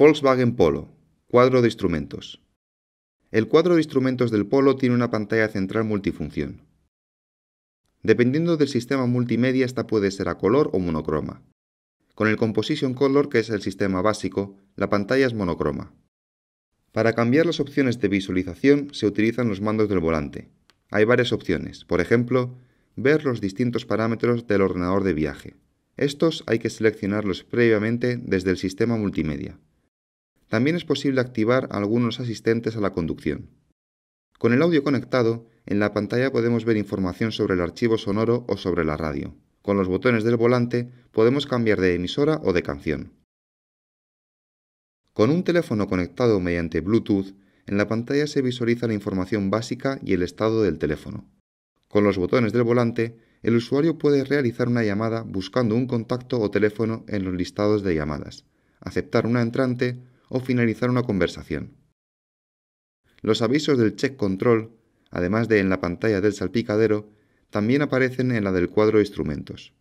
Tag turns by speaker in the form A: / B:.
A: Volkswagen Polo, cuadro de instrumentos. El cuadro de instrumentos del Polo tiene una pantalla central multifunción. Dependiendo del sistema multimedia, esta puede ser a color o monocroma. Con el Composition Color, que es el sistema básico, la pantalla es monocroma. Para cambiar las opciones de visualización se utilizan los mandos del volante. Hay varias opciones, por ejemplo, ver los distintos parámetros del ordenador de viaje. Estos hay que seleccionarlos previamente desde el sistema multimedia. También es posible activar algunos asistentes a la conducción. Con el audio conectado, en la pantalla podemos ver información sobre el archivo sonoro o sobre la radio. Con los botones del volante podemos cambiar de emisora o de canción. Con un teléfono conectado mediante Bluetooth, en la pantalla se visualiza la información básica y el estado del teléfono. Con los botones del volante, el usuario puede realizar una llamada buscando un contacto o teléfono en los listados de llamadas, aceptar una entrante o finalizar una conversación. Los avisos del check control, además de en la pantalla del salpicadero, también aparecen en la del cuadro de instrumentos.